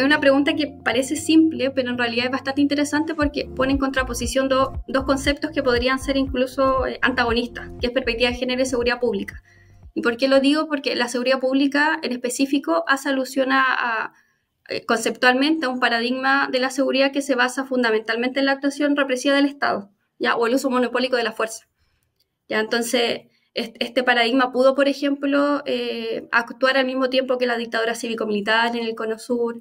es una pregunta que parece simple, pero en realidad es bastante interesante porque pone en contraposición dos conceptos que podrían ser incluso eh, antagonistas, que es perspectiva de género y seguridad pública. ¿Y por qué lo digo? Porque la seguridad pública en específico hace alusión a, eh, conceptualmente a un paradigma de la seguridad que se basa fundamentalmente en la actuación represiva del Estado ¿ya? o el uso monopólico de la fuerza. ¿ya? Entonces, este paradigma pudo, por ejemplo, eh, actuar al mismo tiempo que la dictadura cívico-militar en el Cono Sur,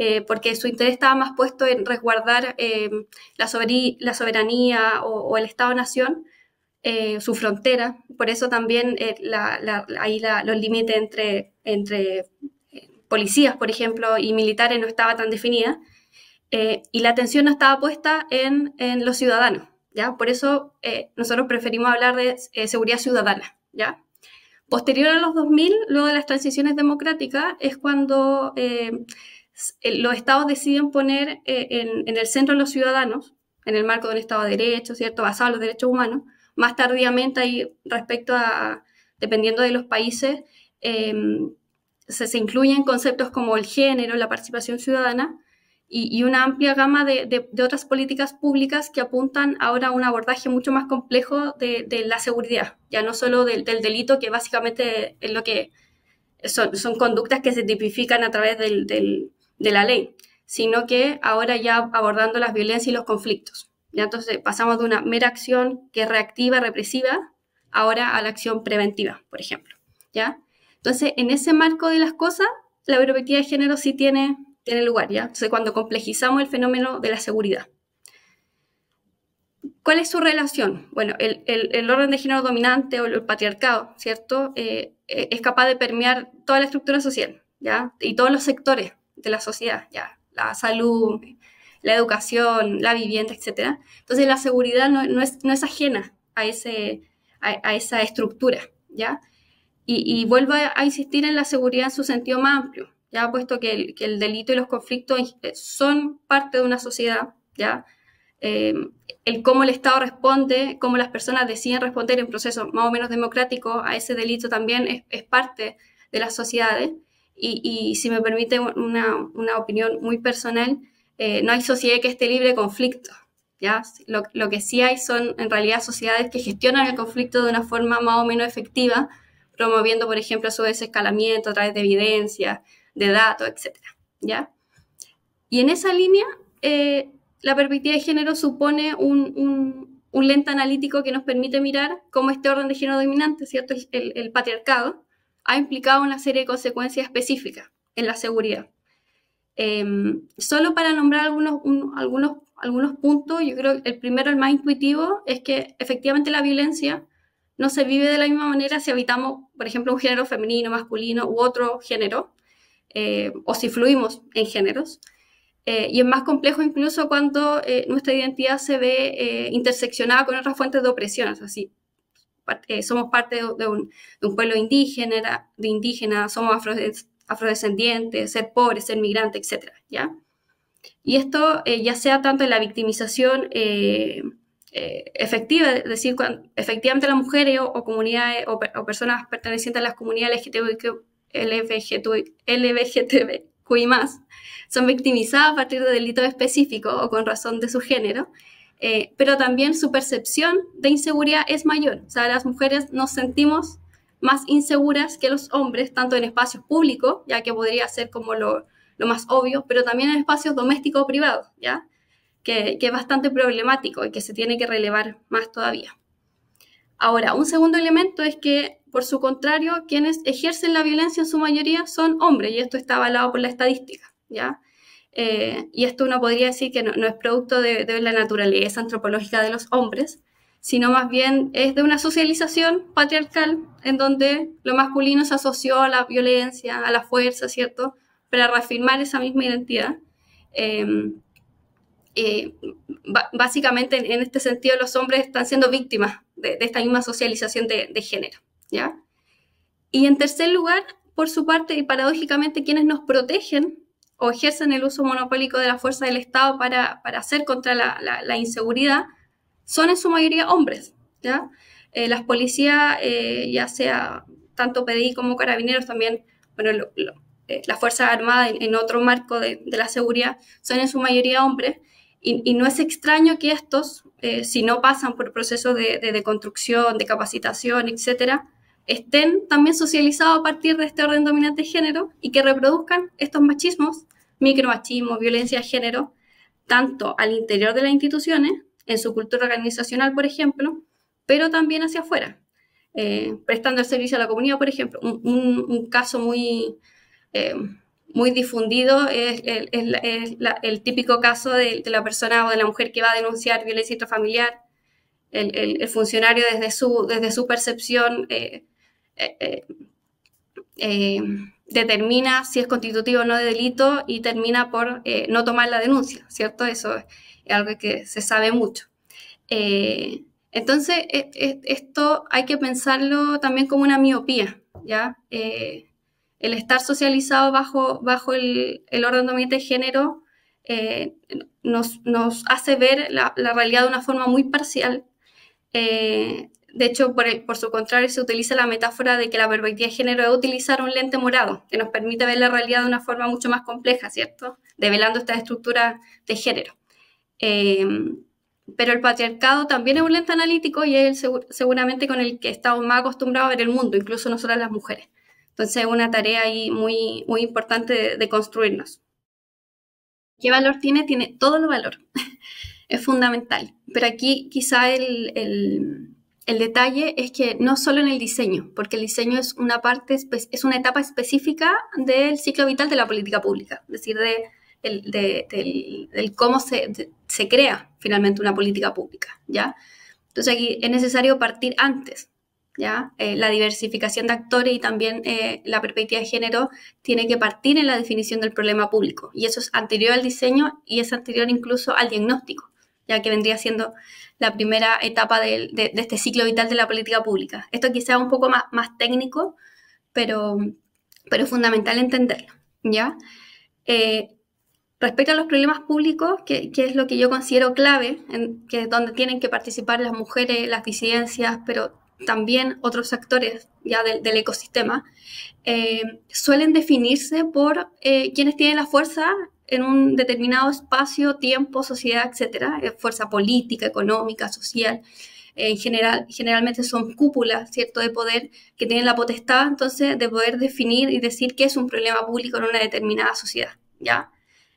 eh, porque su interés estaba más puesto en resguardar eh, la, la, soberanía o, el Estado-Nación, eh, su frontera. Por eso también ahí los límites entre, entre policías, por ejemplo, y militares no estaba tan definida. y la atención no estaba puesta en, en los ciudadanos. ¿ya? Por eso nosotros preferimos hablar de seguridad ciudadana. ¿ya? Posterior a los 2000, luego de las transiciones democráticas, es cuando eh, los estados deciden poner eh, en, el centro a los ciudadanos, en el marco de un estado de derecho, ¿cierto? Basado en los derechos humanos, más tardíamente ahí respecto a, dependiendo de los países, em, se, incluyen conceptos como el género, la participación ciudadana y, una amplia gama de, otras políticas públicas que apuntan ahora a un abordaje mucho más complejo de, la seguridad, ya no solo del, delito, que básicamente es lo que son, conductas que se tipifican a través del de la ley, sino que ahora ya abordando las violencias y los conflictos. ¿ya? Entonces pasamos de una mera acción que es reactiva, represiva, ahora a la acción preventiva, por ejemplo. ¿ya? Entonces, en ese marco de las cosas, la perspectiva de género sí tiene, tiene lugar. ¿ya? Entonces, cuando complejizamos el fenómeno de la seguridad. ¿Cuál es su relación? Bueno, el, orden de género dominante o el patriarcado, ¿cierto? Eh, eh, es capaz de permear toda la estructura social, ¿ya? Y todos los sectores de la sociedad, ya, la salud, la educación, la vivienda, etc. Entonces la seguridad no, es, ajena a, ese, a, esa estructura, ¿ya? Y, vuelvo a, insistir en la seguridad en su sentido más amplio, ya puesto que el, delito y los conflictos eh, son parte de una sociedad, ya, eh, el cómo el Estado responde, cómo las personas deciden responder en proceso más o menos democrático a ese delito también es, es parte de las sociedades y, si me permite una, opinión muy personal, eh, no hay sociedad que esté libre de conflicto, ¿ya? Lo, que sí hay son en realidad sociedades que gestionan el conflicto de una forma más o menos efectiva, promoviendo, por ejemplo, a su desescalamiento a través de evidencia, de datos, etc. ¿ya? Y en esa línea, eh, la perspectiva de género supone un, un, lente analítico que nos permite mirar cómo este orden de género dominante, ¿cierto? el patriarcado, ha implicado una serie de consecuencias específicas en la seguridad. Em, solo para nombrar algunos, algunos, algunos puntos, yo creo que el primero, el más intuitivo, es que efectivamente la violencia no se vive de la misma manera si habitamos, por ejemplo, un género femenino, masculino u otro género, eh, o si fluimos en géneros. Eh, y es más complejo incluso cuando eh, nuestra identidad se ve interseccionada con otras fuentes de opresión, así, eh, somos parte de un, pueblo indígena, de indígena somos afrodescendientes, ser pobres, ser migrante, etc. ¿ya? Y esto eh, ya sea tanto en la victimización eh, efectiva, es decir, cuando, efectivamente las mujeres o, comunidades o, personas pertenecientes a las comunidades y más son victimizadas a partir de delitos específicos o con razón de su género, eh, pero también su percepción de inseguridad es mayor. O sea, las mujeres nos sentimos más inseguras que los hombres, tanto en espacios públicos, ya que podría ser como lo, más obvio, pero también en espacios domésticos o privados, ¿ya? que, es bastante problemático y que se tiene que relevar más todavía. Ahora, un segundo elemento es que, por su contrario, quienes ejercen la violencia en su mayoría son hombres, y esto está avalado por la estadística, ¿ya? Eh, y esto uno podría decir que no, es producto de, la naturaleza antropológica de los hombres, sino más bien es de una socialización patriarcal en donde lo masculino se asoció a la violencia, a la fuerza, ¿cierto? Para reafirmar esa misma identidad. Em, eh, básicamente en, este sentido los hombres están siendo víctimas de, esta misma socialización de, género, ¿ya? Y en tercer lugar, por su parte, y paradójicamente, quienes nos protegen o ejercen el uso monopólico de la fuerza del Estado para, hacer contra la, inseguridad son en su mayoría hombres. ¿ya? Eh, las policías, eh, ya sea tanto PDI como carabineros, también, bueno, lo, lo, eh, las Fuerzas Armadas en, otro marco de, la seguridad son en su mayoría hombres. Y, no es extraño que estos, si no pasan por procesos de, construcción, de capacitación, etcétera, estén también socializados a partir de este orden dominante de género y que reproduzcan estos machismos micromachismo, violencia de género, tanto al interior de las instituciones, en su cultura organizacional, por ejemplo, pero también hacia afuera, eh, prestando el servicio a la comunidad, por ejemplo. Un, caso muy, eh, muy difundido es, el, típico caso de, la persona o de la mujer que va a denunciar violencia intrafamiliar. El, funcionario desde su, desde su percepción eh, eh, determina si es constitutivo o no de delito y termina por eh, no tomar la denuncia, ¿cierto? Eso es algo que se sabe mucho. Eh, entonces, e, e, esto hay que pensarlo también como una miopía, ¿ya? el estar socializado bajo, bajo el, orden dominante de género nos, hace ver la, realidad de una forma muy parcial de hecho, por, su contrario, se utiliza la metáfora de que la perspectiva de género es utilizar un lente morado, que nos permite ver la realidad de una forma mucho más compleja, ¿cierto? Develando esta estructura de género. Em, pero el patriarcado también es un lente analítico y es seguramente con el que estamos más acostumbrados a ver el mundo, incluso nosotras las mujeres. Entonces es una tarea ahí muy, muy importante de, construirnos. ¿Qué valor tiene? Tiene todo el valor. es fundamental. Pero aquí quizá el el detalle es que no solo en el diseño, porque el diseño es una parte, es una etapa específica del ciclo vital de la política pública, es decir, de, del, cómo se, crea finalmente una política pública, ¿ya? Entonces aquí es necesario partir antes, ¿ya? Eh, la diversificación de actores y también eh, la perspectiva de género tiene que partir en la definición del problema público, y eso es anterior al diseño y es anterior incluso al diagnóstico ya que vendría siendo la primera etapa de, este ciclo vital de la política pública. Esto quizá es un poco más, técnico, pero, pero es fundamental entenderlo, ¿ya? Eh, respecto a los problemas públicos, que, es lo que yo considero clave, que es donde tienen que participar las mujeres, las disidencias, pero también otros actores ya del, ecosistema, eh, suelen definirse por eh, quienes tienen la fuerza en un determinado espacio, tiempo, sociedad, etcétera, eh, fuerza política, económica, social. En general, generalmente son cúpulas, ¿cierto?, de poder que tienen la potestad, entonces, de poder definir y decir qué es un problema público en una determinada sociedad, ¿ya?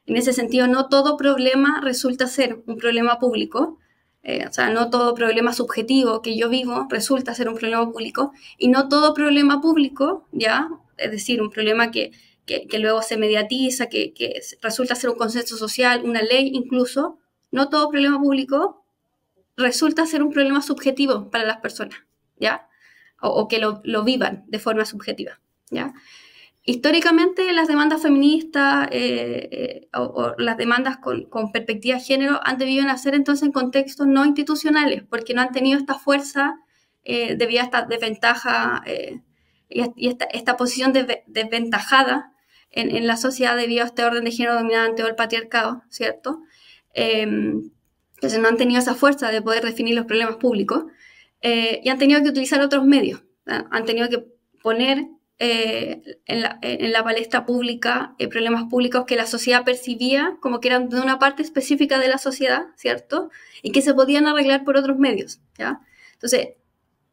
En ese sentido, no todo problema resulta ser un problema público, eh, o sea, no todo problema subjetivo que yo vivo resulta ser un problema público, y no todo problema público, ¿ya?, es decir, un problema que que, luego se mediatiza, que, resulta ser un consenso social, una ley incluso, no todo problema público resulta ser un problema subjetivo para las personas, ¿ya? O, que lo, vivan de forma subjetiva, ¿ya? Históricamente las demandas feministas eh, eh, o, las demandas con, perspectiva de género han debido nacer entonces en contextos no institucionales, porque no han tenido esta fuerza debía eh, debido a esta desventaja y esta, posición desventajada en, la sociedad debido a este orden de género dominante o el patriarcado, ¿cierto? Em, entonces no han tenido esa fuerza de poder definir los problemas públicos eh, y han tenido que utilizar otros medios, han tenido que poner eh, en, la, palestra pública eh, problemas públicos que la sociedad percibía como que eran de una parte específica de la sociedad, ¿cierto? Y que se podían arreglar por otros medios, ¿ya? Entonces,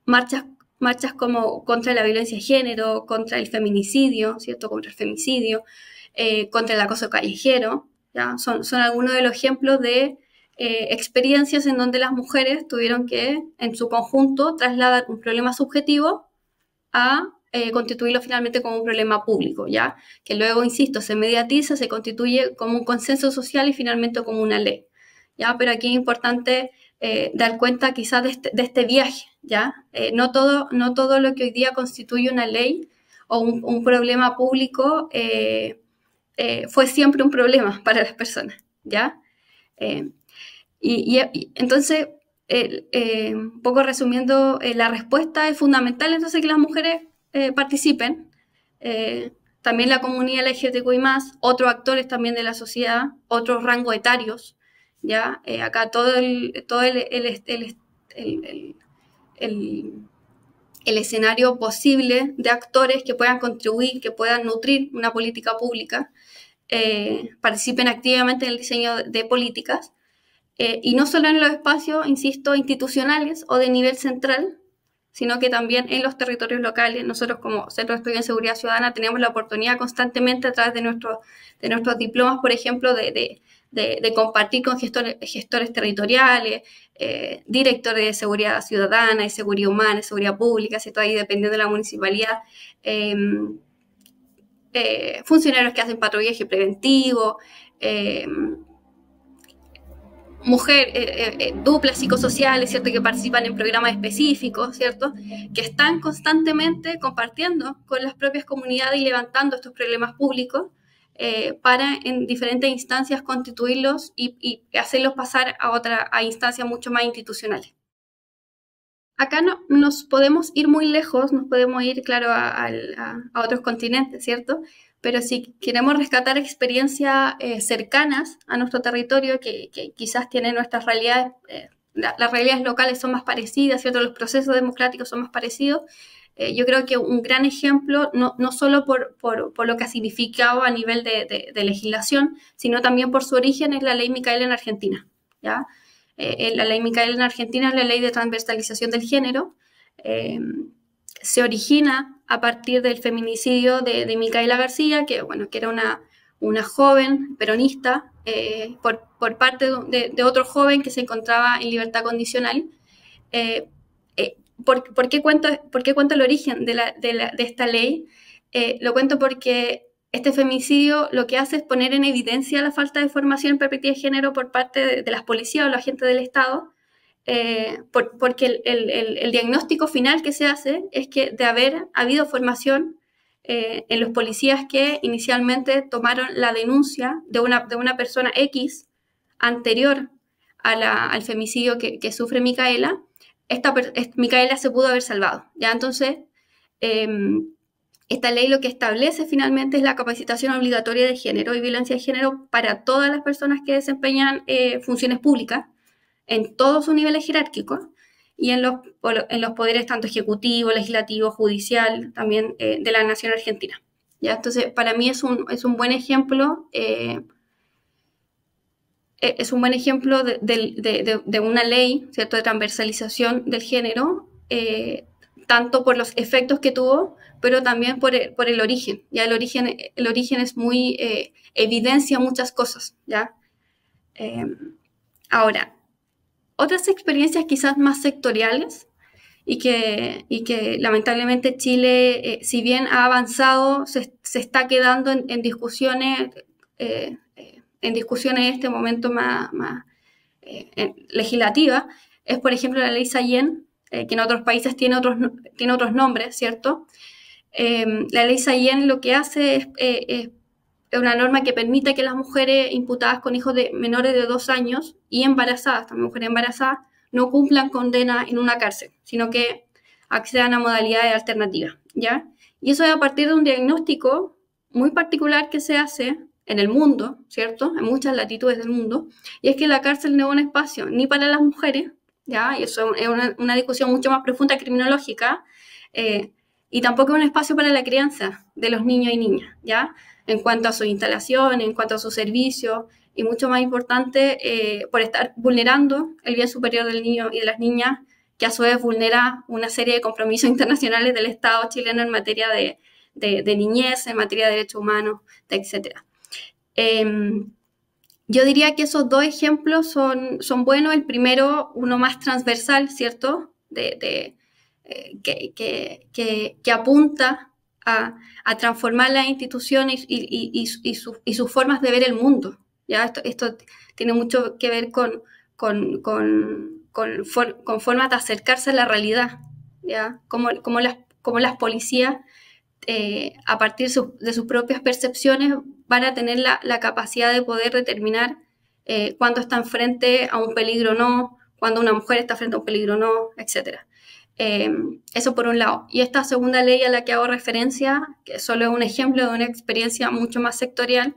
marchas marchas como contra la violencia de género, contra el feminicidio, ¿cierto? Contra el femicidio, eh, contra el acoso callejero, ¿ya? Son, son algunos de los ejemplos de eh, experiencias en donde las mujeres tuvieron que, en su conjunto, trasladar un problema subjetivo a eh, constituirlo finalmente como un problema público, ¿ya? Que luego, insisto, se mediatiza, se constituye como un consenso social y finalmente como una ley, ¿ya? Pero aquí es importante eh, dar cuenta quizás de este, este viaje, ¿ya? Eh, no, todo, no todo lo que hoy día constituye una ley o un, problema público eh, fue siempre un problema para las personas, ¿ya? Y, entonces, un poco resumiendo, la respuesta es fundamental entonces que las mujeres participen, también la comunidad LGTBI+, otros actores también de la sociedad, otros rangos etarios, ¿ya? Eh, acá todo el, todo el, el, escenario posible de actores que puedan contribuir, que puedan nutrir una política pública, eh, participen activamente en el diseño de políticas, eh, y no solo en los espacios, insisto, institucionales o de nivel central, sino que también en los territorios locales. Nosotros como Centro de Estudio en Seguridad Ciudadana tenemos la oportunidad constantemente a través de, nuestros de nuestros diplomas, por ejemplo, de de, compartir con gestores, territoriales, eh, directores de seguridad ciudadana y seguridad humana, seguridad pública, Ahí dependiendo de la municipalidad. Em, eh, funcionarios que hacen patrullaje preventivo, em, mujeres, eh, duplas psicosociales, ¿cierto? Que participan en programas específicos, ¿cierto? Que están constantemente compartiendo con las propias comunidades y levantando estos problemas públicos eh, para en diferentes instancias constituirlos y, hacerlos pasar a otra a instancias mucho más institucionales. Acá no, nos podemos ir muy lejos, nos podemos ir, claro, a, otros continentes, ¿cierto? Pero si queremos rescatar experiencias eh, cercanas a nuestro territorio, que, quizás tienen nuestras realidades, eh, las realidades locales son más parecidas, ¿cierto? Los procesos democráticos son más parecidos, eh, yo creo que un gran ejemplo, no, no solo por, por, por, lo que ha significado a nivel de, legislación, sino también por su origen, es la ley Micaela en Argentina. ¿ya? Eh, eh, la ley Micaela en Argentina es la ley de transversalización del género. se origina a partir del feminicidio de, de, Micaela García, que, bueno, que era una, una joven peronista por, por parte de, otro joven que se encontraba en libertad condicional. ¿por, qué cuento, el origen de, esta ley? Eh, lo cuento porque este femicidio lo que hace es poner en evidencia la falta de formación en perspectiva de género por parte de, las policías o los agentes del Estado, eh, porque el, diagnóstico final que se hace es que de haber habido formación eh, en los policías que inicialmente tomaron la denuncia de una, de una persona X anterior al femicidio que sufre Micaela, esta, Micaela se pudo haber salvado. ¿ya? Entonces, em, esta ley lo que establece finalmente es la capacitación obligatoria de género y violencia de género para todas las personas que desempeñan eh, funciones públicas en todos sus niveles jerárquicos y en los, en los poderes tanto ejecutivo, legislativo, judicial, también eh, de la nación argentina. ¿ya? Entonces, para mí es es un buen ejemplo eh, eh, es un buen ejemplo de, una ley, ¿cierto?, de transversalización del género, eh, tanto por los efectos que tuvo, pero también por el, origen. Ya el origen, el origen es muy, eh, evidencia muchas cosas, ¿ya? ahora, otras experiencias quizás más sectoriales y que, que lamentablemente Chile, si bien ha avanzado, se, está quedando en, discusiones en discusión en este momento más, eh, legislativa, es por ejemplo la ley Sayen, eh, que en otros países tiene otros, tiene otros nombres, ¿cierto? Em, la ley Sayen lo que hace eh, es, es una norma que permite que las mujeres imputadas con hijos de menores de dos años y embarazadas, también mujeres embarazadas, no cumplan condena en una cárcel, sino que accedan a modalidades alternativas, ¿ya? Y eso es a partir de un diagnóstico muy particular que se hace en el mundo, ¿cierto? En muchas latitudes del mundo, y es que la cárcel no es un espacio ni para las mujeres, ¿ya? Y eso es una, discusión mucho más profunda criminológica, eh, y tampoco es un espacio para la crianza de los niños y niñas, ¿ya? En cuanto a su instalación, en cuanto a sus servicios y mucho más importante, eh, por estar vulnerando el bien superior del niño y de las niñas, que a su vez vulnera una serie de compromisos internacionales del Estado chileno en materia de, de niñez, en materia de derechos humanos, etc. Em, yo diría que esos dos ejemplos son, son buenos. El primero, uno más transversal, ¿cierto? De, eh, que, que, que, apunta a, transformar las instituciones y, y, y, y, sus formas de ver el mundo. ¿ya? Esto, esto tiene mucho que ver con, con, con, con, formas de acercarse a la realidad. ¿ya? Como, como, las, como las policías, eh, a partir de sus propias percepciones, van a tener la, capacidad de poder determinar eh, cuándo en frente a un peligro o no, cuándo una mujer está frente a un peligro o no, etc. Em, eso por un lado. Y esta segunda ley a la que hago referencia, que solo es un ejemplo de una experiencia mucho más sectorial,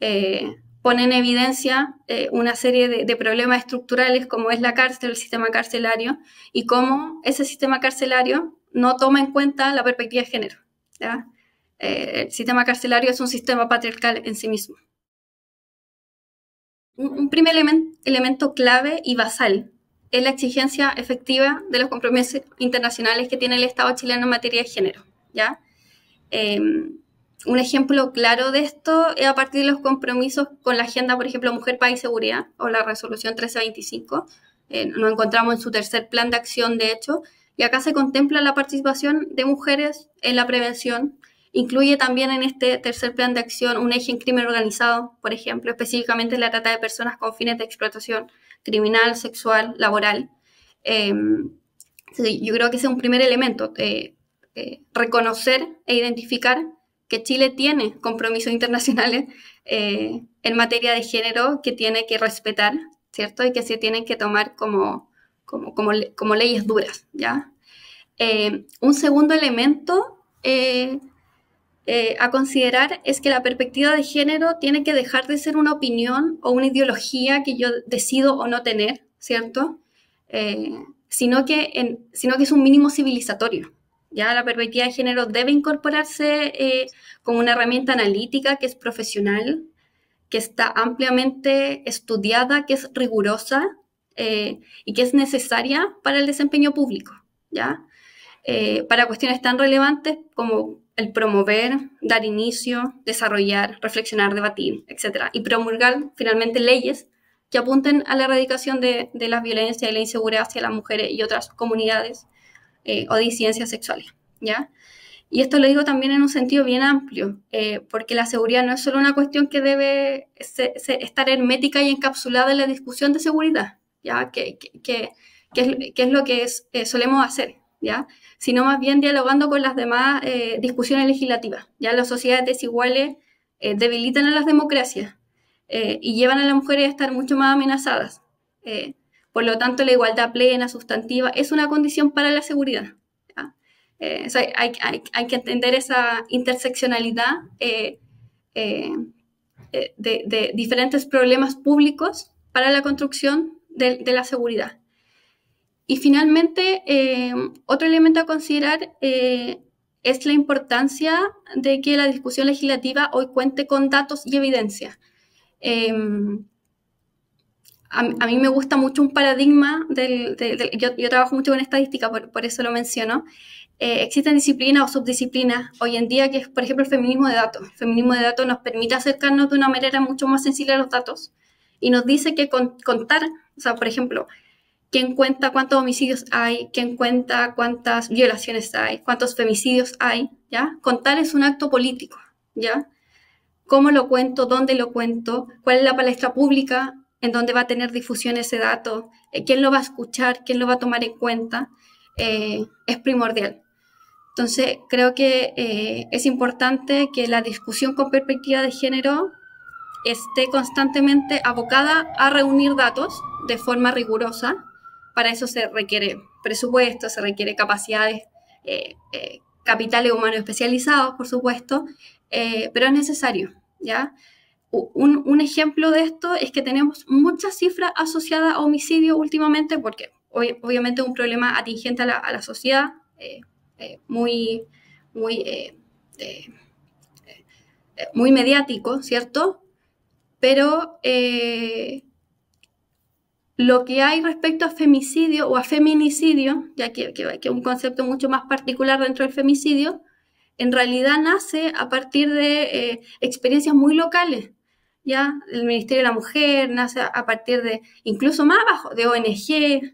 eh, pone en evidencia eh, una serie de, problemas estructurales como es la cárcel, el sistema carcelario, y cómo ese sistema carcelario no toma en cuenta la perspectiva de género. ¿ya? Eh, el sistema carcelario es un sistema patriarcal en sí mismo. Un, primer elemento clave y basal es la exigencia efectiva de los compromisos internacionales que tiene el Estado chileno en materia de género. ¿ya? Em, un ejemplo claro de esto es a partir de los compromisos con la agenda, por ejemplo, Mujer, País, Seguridad o la resolución 1325. Eh, nos encontramos en su tercer plan de acción, de hecho, y acá se contempla la participación de mujeres en la prevención, Incluye también en este tercer plan de acción un eje en crimen organizado, por ejemplo, específicamente la trata de personas con fines de explotación criminal, sexual, laboral. Em, yo creo que ese es un primer elemento, eh, eh, reconocer e identificar que Chile tiene compromisos internacionales eh, en materia de género que tiene que respetar, ¿cierto? Y que se tienen que tomar como, como, como, leyes duras, ¿ya? Em, un segundo elemento eh, a considerar es que la perspectiva de género tiene que dejar de ser una opinión o una ideología que yo decido o no tener, ¿cierto? Eh, sino, que sino que es un mínimo civilizatorio. Ya la perspectiva de género debe incorporarse eh, como una herramienta analítica que es profesional, que está ampliamente estudiada, que es rigurosa y que es necesaria para el desempeño público, ¿ya? para cuestiones tan relevantes como el promover, dar inicio, desarrollar, reflexionar, debatir, etc. Y promulgar finalmente leyes que apunten a la erradicación de, de la violencia y la inseguridad hacia las mujeres y otras comunidades eh, o disidencias sexuales. ¿ya? Y esto lo digo también en un sentido bien amplio, eh, porque la seguridad no es solo una cuestión que debe estar hermética y encapsulada en la discusión de seguridad, ¿ya? que, que, es, lo que eh, solemos hacer sino más bien dialogando con las demás eh, discusiones legislativas. ¿ya? Las sociedades desiguales eh, debilitan a las democracias eh, y llevan a las mujeres a estar mucho más amenazadas. por lo tanto, la igualdad plena, sustantiva, es una condición para la seguridad. hay, que entender esa interseccionalidad de, diferentes problemas públicos para la construcción de la seguridad. Y finalmente, eh, otro elemento a considerar eh, es la importancia de que la discusión legislativa hoy cuente con datos y evidencia. Em, a, mí me gusta mucho un paradigma, del, yo, trabajo mucho con estadística, por, eso lo menciono. Eh, existen disciplinas o subdisciplinas hoy en día que es, por ejemplo, el feminismo de datos. El feminismo de datos nos permite acercarnos de una manera mucho más sencilla a los datos y nos dice que contar, o sea, por ejemplo, quién cuenta cuántos homicidios hay, quién cuenta cuántas violaciones hay, cuántos femicidios hay, ¿ya? Contar es un acto político, ¿ya? ¿Cómo lo cuento? ¿Dónde lo cuento? ¿Cuál es la palestra pública en dónde va a tener difusión ese dato? Eh, ¿Quién lo va a escuchar? ¿Quién lo va a tomar en cuenta? Eh, es primordial. Entonces, creo que eh, es importante que la discusión con perspectiva de género esté constantemente abocada a reunir datos de forma rigurosa, para eso se requiere presupuesto, se requiere capacidades, eh, eh, capitales humanos especializados, por supuesto, eh, pero es necesario, ¿ya? Un, ejemplo de esto es que tenemos muchas cifras asociadas a homicidio últimamente, porque obviamente es un problema atingente a la, sociedad, muy, muy, muy mediático, ¿cierto? Pero lo que hay respecto a femicidio o a feminicidio, ya que, que, es un concepto mucho más particular dentro del femicidio, en realidad nace a partir de eh, experiencias muy locales. ¿ya? El Ministerio de la Mujer nace a partir de, incluso más abajo, de ONG,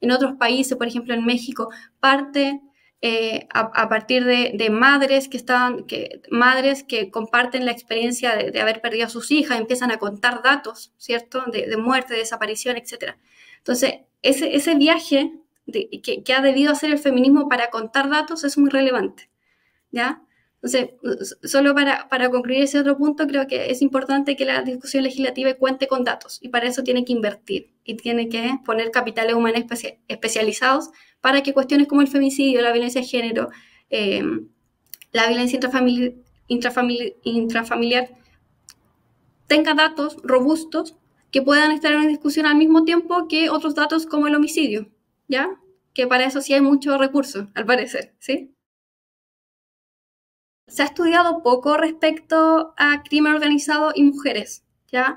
en otros países, por ejemplo en México, parte eh, a, partir de, madres que están, madres que comparten la experiencia de, haber perdido a sus hijas, empiezan a contar datos, ¿cierto? De, muerte, desaparición, etc. Entonces, ese, ese viaje que, que, ha debido hacer el feminismo para contar datos es muy relevante, ¿ya? Entonces, solo para, concluir ese otro punto, creo que es importante que la discusión legislativa cuente con datos y para eso tiene que invertir y tiene que poner capitales humanos especializados para que cuestiones como el femicidio, la violencia de género, em, la violencia intrafamiliar, intrafamiliar, intrafamiliar tenga datos robustos que puedan estar en discusión al mismo tiempo que otros datos como el homicidio, ¿ya? Que para eso sí hay mucho recursos, al parecer, ¿sí? se ha estudiado poco respecto a crimen organizado y mujeres, ¿ya?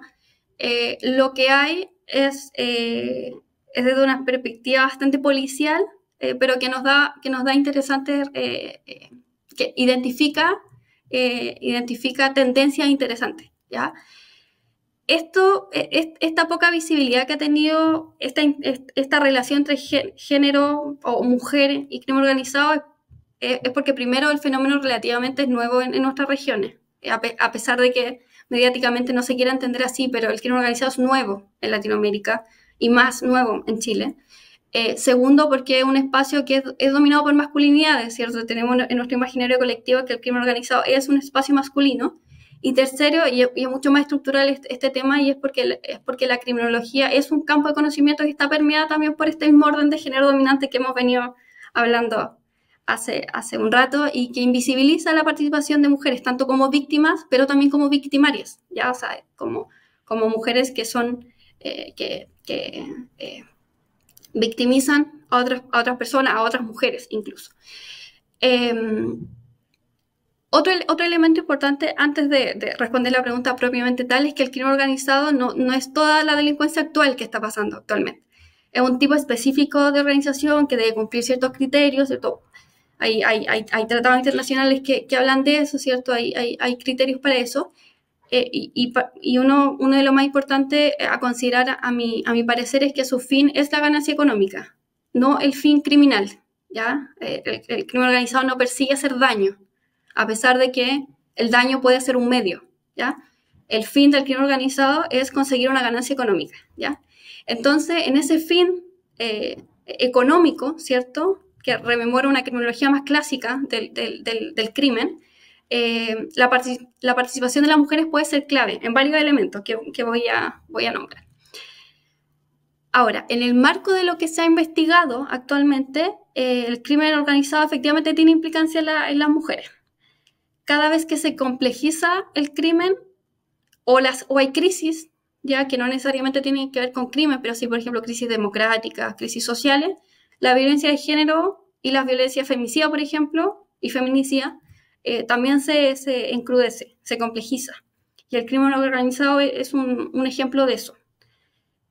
Eh, lo que hay es, eh, es, desde una perspectiva bastante policial, eh, pero que nos da, que nos da interesantes, que identifica, identifica tendencias interesantes, ¿ya? Esto, esta poca visibilidad que ha tenido esta, esta relación entre género o mujer y crimen organizado es eh, es porque primero el fenómeno relativamente es nuevo en, nuestras regiones, eh, a, pesar de que mediáticamente no se quiera entender así, pero el crimen organizado es nuevo en Latinoamérica y más nuevo en Chile. Eh, segundo, porque es un espacio que es, dominado por masculinidades, ¿cierto? Tenemos en nuestro imaginario colectivo que el crimen organizado es un espacio masculino. Y tercero, y, es mucho más estructural este, este, tema, y es porque, es porque la criminología es un campo de conocimiento que está permeado también por este mismo orden de género dominante que hemos venido hablando hace, un rato y que invisibiliza la participación de mujeres, tanto como víctimas, pero también como victimarias, ya, o como, como mujeres que son, eh, que, eh, victimizan a otras, a otras personas, a otras mujeres incluso. Em, otro, otro, elemento importante antes de, responder la pregunta propiamente tal es que el crimen organizado no, no es toda la delincuencia actual que está pasando actualmente. Es un tipo específico de organización que debe cumplir ciertos criterios, cierto, hay, tratados internacionales que, hablan de eso, ¿cierto? Hay, criterios para eso. Eh, y, uno, uno, de lo más importante eh, a considerar, a mi, a mi parecer, es que su fin es la ganancia económica, no el fin criminal. ¿ya? Eh, el, crimen organizado no persigue hacer daño, a pesar de que el daño puede ser un medio. ¿ya? El fin del crimen organizado es conseguir una ganancia económica. ¿ya? Entonces, en ese fin económico, ¿cierto? que rememora una criminología más clásica del, crimen, eh, la, participación de las mujeres puede ser clave en varios elementos que, voy, a, voy a nombrar. Ahora, en el marco de lo que se ha investigado actualmente, eh, el crimen organizado efectivamente tiene implicancia en, las mujeres. Cada vez que se complejiza el crimen o, las, o hay crisis, ya que no necesariamente tienen que ver con crimen, pero sí, por ejemplo, crisis democráticas, crisis sociales, la violencia de género y la violencia femicida, por ejemplo, y feminicida, eh, también se, encrudece, se complejiza. Y el crimen organizado e, es un, ejemplo de eso.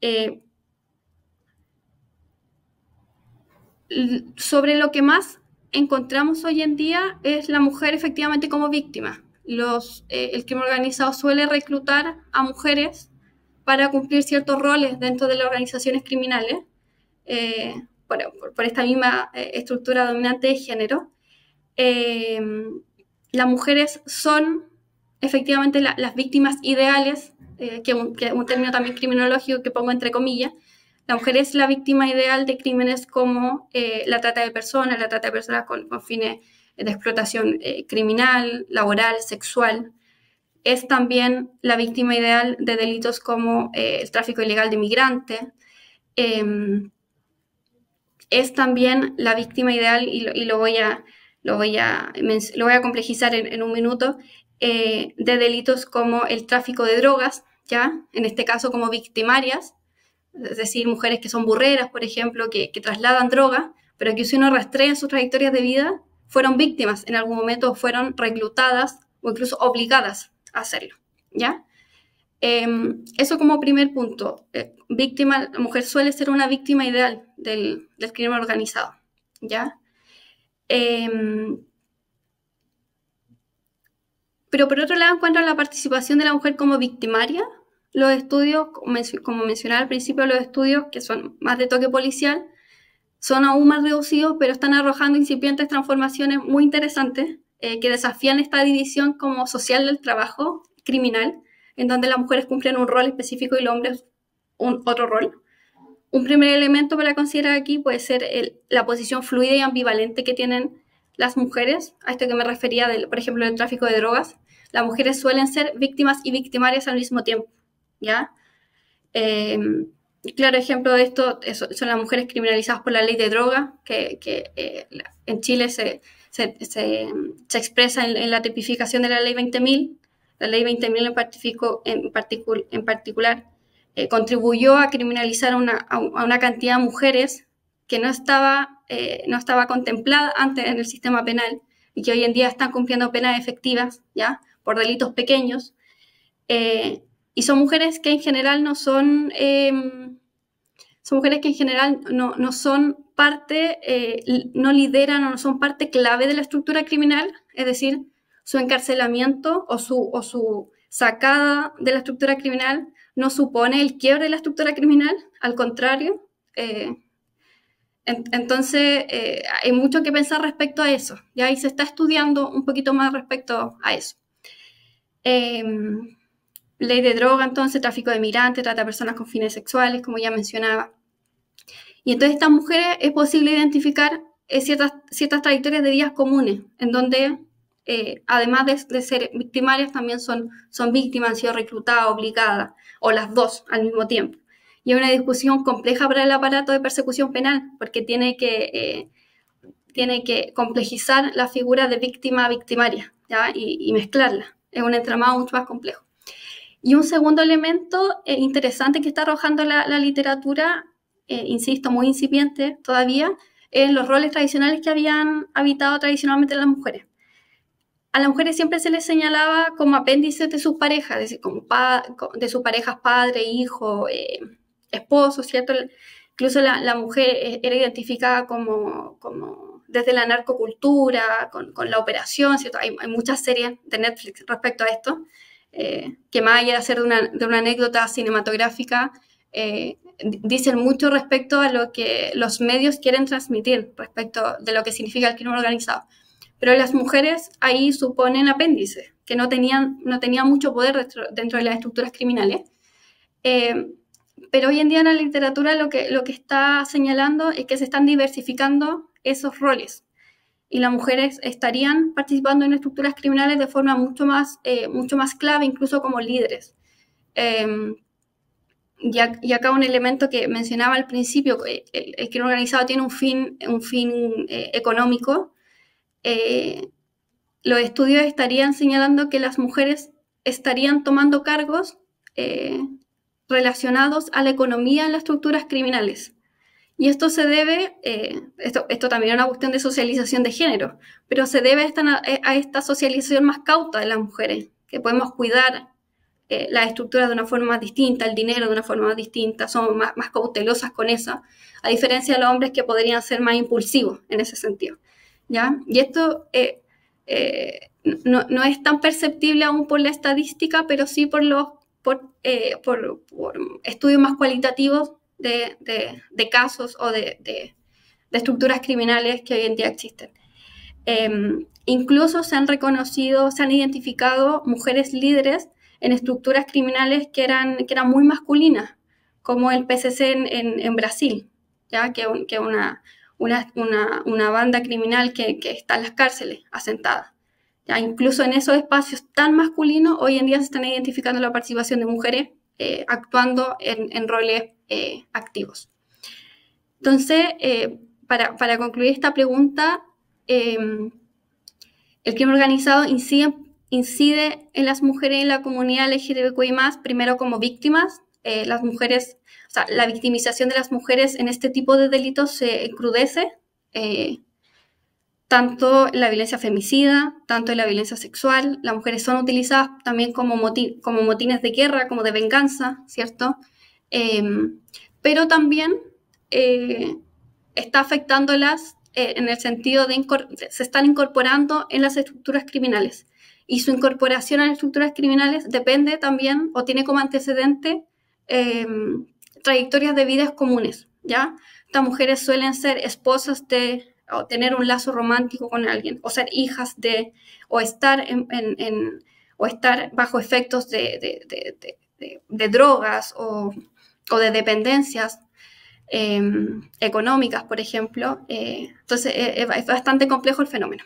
Eh, sobre lo que más encontramos hoy en día es la mujer efectivamente como víctima. Los, eh, el crimen organizado suele reclutar a mujeres para cumplir ciertos roles dentro de las organizaciones criminales por, esta misma eh, estructura dominante de género, eh, las mujeres son efectivamente las víctimas ideales, eh, que, un, un, término también criminológico que pongo entre comillas, la mujer es la víctima ideal de crímenes como la trata de personas, la trata de personas con, con fines de explotación criminal, laboral, sexual. Es también la víctima ideal de delitos como el tráfico ilegal de migrantes em, es también la víctima ideal y lo, voy, a, lo, voy, a, lo voy a complejizar en, un minuto, eh, de delitos como el tráfico de drogas, ¿ya? en este caso como victimarias, es decir, mujeres que son burreras, por ejemplo, que, que trasladan droga, pero que si uno rastrea sus trayectorias de vida, fueron víctimas en algún momento, fueron reclutadas o incluso obligadas a hacerlo, ¿ya? Em, eso como primer punto. Eh, víctima, la mujer suele ser una víctima ideal del, crimen organizado. ¿Ya? Em, pero por otro lado, encuentro la participación de la mujer como victimaria. Los estudios, como mencionaba al principio, los estudios que son más de toque policial, son aún más reducidos, pero están arrojando incipientes transformaciones muy interesantes eh, que desafían esta división como social del trabajo criminal en donde las mujeres cumplen un rol específico y los hombres un, otro rol. Un primer elemento para considerar aquí puede ser la posición fluida y ambivalente que tienen las mujeres, a esto que me refería, por ejemplo, el tráfico de drogas. Las mujeres suelen ser víctimas y victimarias al mismo tiempo, ¿ya? Em, claro ejemplo de esto son las mujeres criminalizadas por la ley de droga, que, eh, en Chile se, se, expresa en, la tipificación de la ley 20.000, la ley 20.000 en, en, en particular, eh, contribuyó a criminalizar una, a, una cantidad de mujeres que no estaba, eh, no estaba contemplada antes en el sistema penal y que hoy en día están cumpliendo penas efectivas, ¿ya? Por delitos pequeños. Eh, y son mujeres que en general no son, em, son mujeres que en general no, no son parte, no lideran o no son parte clave de la estructura criminal, es decir, su encarcelamiento o su, su sacada de la estructura criminal no supone el quiebre de la estructura criminal, al contrario. Eh, entonces, eh, hay mucho que pensar respecto a eso, y ahí se está estudiando un poquito más respecto a eso. Em, ley de droga, entonces, tráfico de migrantes, trata de personas con fines sexuales, como ya mencionaba. Y entonces, estas mujeres es posible identificar eh, ciertas, ciertas trayectorias de días comunes, en donde eh, además de, ser victimarias, también son, son víctimas, han sido reclutadas, obligadas, o las dos al mismo tiempo. Y es una discusión compleja para el aparato de persecución penal, porque tiene que, eh, tiene que complejizar la figura de víctima victimaria Y, mezclarla. Es un entramado mucho más complejo. Y un segundo elemento eh, interesante que está arrojando la, la literatura, insisto, muy incipiente todavía, es los roles tradicionales que habían habitado tradicionalmente las mujeres a las mujeres siempre se les señalaba como apéndices de sus parejas, de sus parejas padre, hijo, eh, esposo, ¿cierto? Incluso la, mujer eh, era identificada como, desde la narcocultura, con, la operación, ¿cierto? Hay, muchas series de Netflix respecto a esto, eh, que más allá de ser de una, anécdota cinematográfica, dicen mucho respecto a lo que los medios quieren transmitir, respecto de lo que significa el crimen organizado. Pero las mujeres ahí suponen apéndices, que no tenían, no tenían mucho poder dentro, de las estructuras criminales. Eh, pero hoy en día en la literatura lo que, lo que está señalando es que se están diversificando esos roles y las mujeres estarían participando en estructuras criminales de forma mucho más, eh, mucho más clave, incluso como líderes. Em, y, acá un elemento que mencionaba al principio, eh, el, el crimen organizado tiene un fin, un fin económico, eh, los estudios estarían señalando que las mujeres estarían tomando cargos eh, relacionados a la economía en las estructuras criminales. Y esto se debe, eh, esto, también es una cuestión de socialización de género, pero se debe a esta, socialización más cauta de las mujeres, que podemos cuidar la las estructuras de una forma distinta, el dinero de una forma distinta, son más, más cautelosas con eso, a diferencia de los hombres que podrían ser más impulsivos en ese sentido. Y esto eh, eh, no, es tan perceptible aún por la estadística, pero sí por los por, eh, estudios más cualitativos de, casos o de, estructuras criminales que hoy en día existen. Em, incluso se han reconocido, se han identificado mujeres líderes en estructuras criminales que eran, que eran muy masculinas, como el PCC en, Brasil, ya que, es que una, una, una, banda criminal que, está en las cárceles asentada. Ya, incluso en esos espacios tan masculinos, hoy en día se están identificando la participación de mujeres eh, actuando en, roles eh, activos. Entonces, eh, para, para, concluir esta pregunta, em, el crimen organizado incide, incide en las mujeres en la comunidad más primero como víctimas, las mujeres la victimización de las mujeres en este tipo de delitos se crudece, eh, tanto en la violencia femicida, tanto en la violencia sexual. Las mujeres son utilizadas también como, motines de guerra, como de venganza, ¿cierto? Em, pero también eh, está afectándolas eh, en el sentido de se están incorporando en las estructuras criminales. Y su incorporación a las estructuras criminales depende también o tiene como antecedente em, trayectorias de vidas comunes, ¿ya? Estas mujeres suelen ser esposas de o tener un lazo romántico con alguien, o ser hijas de, o estar en, o estar bajo efectos de, drogas o, de dependencias em, económicas, por ejemplo. Eh, entonces, e, e, es bastante complejo el fenómeno.